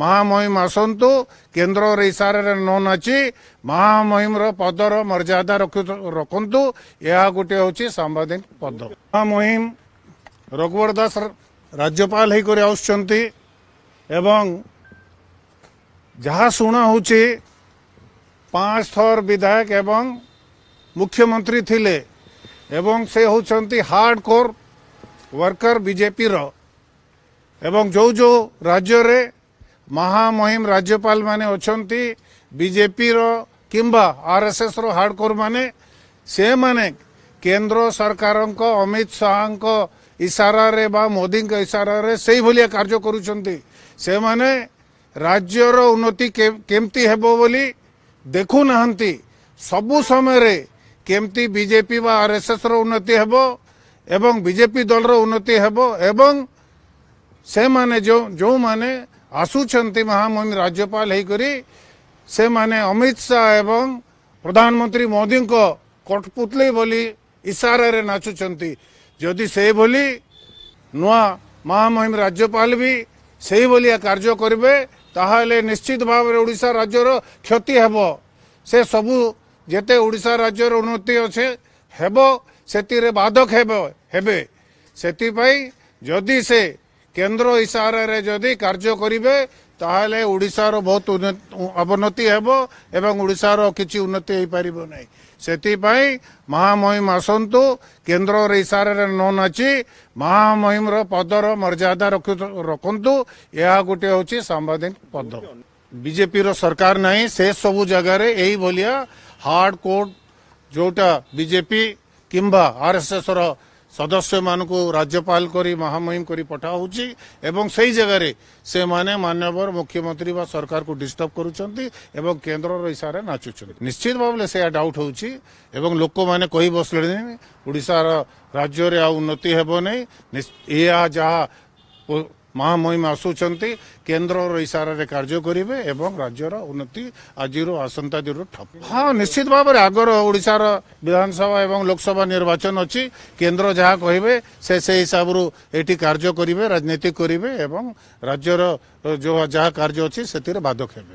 ମହାମହିମ ଆସନ୍ତୁ କେନ୍ଦ୍ରରେ ଇସାରାରେ ନ ନାଚି ମହାମହିମର ପଦର ମର୍ଯ୍ୟାଦା ରଖ ରଖନ୍ତୁ ଏହା ଗୋଟିଏ ହେଉଛି ସାମ୍ବାଦିକ ପଦ ମହାମହିମ ରଘୁବର ଦାସ ରାଜ୍ୟପାଳ ହୋଇକରି ଆସୁଛନ୍ତି ଏବଂ ଯାହା ଶୁଣା ହେଉଛି ପାଞ୍ଚ ଥର ବିଧାୟକ ଏବଂ ମୁଖ୍ୟମନ୍ତ୍ରୀ ଥିଲେ ଏବଂ ସେ ହେଉଛନ୍ତି ହାର୍ଡ଼ କୋର୍ ୱାର୍କର ବିଜେପିର ଏବଂ ଯେଉଁ ଯେଉଁ ରାଜ୍ୟରେ महामहिम राज्यपाल माने अच्छा बीजेपी रो किंबा आरएसएस रो हार्डकोर माने से माने केंद्र सरकार को अमित शाह इशारे मोदी के इशारे से भाया कार्य करूँगी राज्यर उन्नति केमती हे बोली देखु ना सबु समय रे केमती बीजेपी आरएसएस रो उन्नति हे एवं बीजेपी दल रो उन्नति हे एवं से माने जो जो माने ଆସୁଛନ୍ତି ମହାମହିମ ରାଜ୍ୟପାଳ ହେଇକରି ସେମାନେ ଅମିତ ଶାହା ଏବଂ ପ୍ରଧାନମନ୍ତ୍ରୀ ମୋଦିଙ୍କ କଟପୁତଲି ବୋଲି ଇସାରାରେ ନାଚୁଛନ୍ତି ଯଦି ସେଇଭଳି ନୂଆ ମହାମହିମ ରାଜ୍ୟପାଳ ବି ସେଇଭଳିଆ କାର୍ଯ୍ୟ କରିବେ ତାହେଲେ ନିଶ୍ଚିତ ଭାବରେ ଓଡ଼ିଶା ରାଜ୍ୟର କ୍ଷତି ହେବ ସେ ସବୁ ଯେତେ ଓଡ଼ିଶା ରାଜ୍ୟର ଉନ୍ନତି ଅଛେ ହେବ ସେଥିରେ ବାଧକ ହେବ ହେବେ ସେଥିପାଇଁ ଯଦି ସେ କେନ୍ଦ୍ର ଇସାରାରେ ଯଦି କାର୍ଯ୍ୟ କରିବେ ତାହେଲେ ଓଡ଼ିଶାର ବହୁତ ଅବନତି ହେବ ଏବଂ ଓଡ଼ିଶାର କିଛି ଉନ୍ନତି ହେଇପାରିବ ନାହିଁ ସେଥିପାଇଁ ମହାମହିମ ଆସନ୍ତୁ କେନ୍ଦ୍ରର ଇସାରାରେ ନ ନାଚି ମହାମହିମର ପଦର ମର୍ଯ୍ୟାଦା ରଖ ରଖନ୍ତୁ ଏହା ଗୋଟିଏ ହେଉଛି ସାମ୍ବାଦିକ ପଦ ବିଜେପିର ସରକାର ନାହିଁ ସେ ସବୁ ଜାଗାରେ ଏହିଭଳିଆ ହାର୍ଡ଼ କୋର୍ଟ ଯେଉଁଟା ବିଜେପି କିମ୍ବା ଆର୍ଏସ୍ଏସ୍ର सदस्य मान राज्यपाल करी महामहिम करी पठा एवं सही जगह से माने मान्यवर मुख्यमंत्री व सरकार को डिस्टर्ब कर केन्द्र इशारे नाचुच्च निश्चित भाव से डाउट एवं लोक मैंने कही बस लेशार राज्य उन्नति हेब नहीं जहाँ ମହାମହିମ ଆସୁଛନ୍ତି କେନ୍ଦ୍ରର ଇସାରାରେ କାର୍ଯ୍ୟ କରିବେ ଏବଂ ରାଜ୍ୟର ଉନ୍ନତି ଆଜିରୁ ଆସନ୍ତା ଦିନରୁ ଠକ ହଁ ନିଶ୍ଚିତ ଭାବରେ ଆଗର ଓଡ଼ିଶାର ବିଧାନସଭା ଏବଂ ଲୋକସଭା ନିର୍ବାଚନ ଅଛି କେନ୍ଦ୍ର ଯାହା କହିବେ ସେ ସେଇ ହିସାବରୁ ଏଠି କାର୍ଯ୍ୟ କରିବେ ରାଜନୀତି କରିବେ ଏବଂ ରାଜ୍ୟର ଯାହା କାର୍ଯ୍ୟ ଅଛି ସେଥିରେ ବାଧକ ହେବେ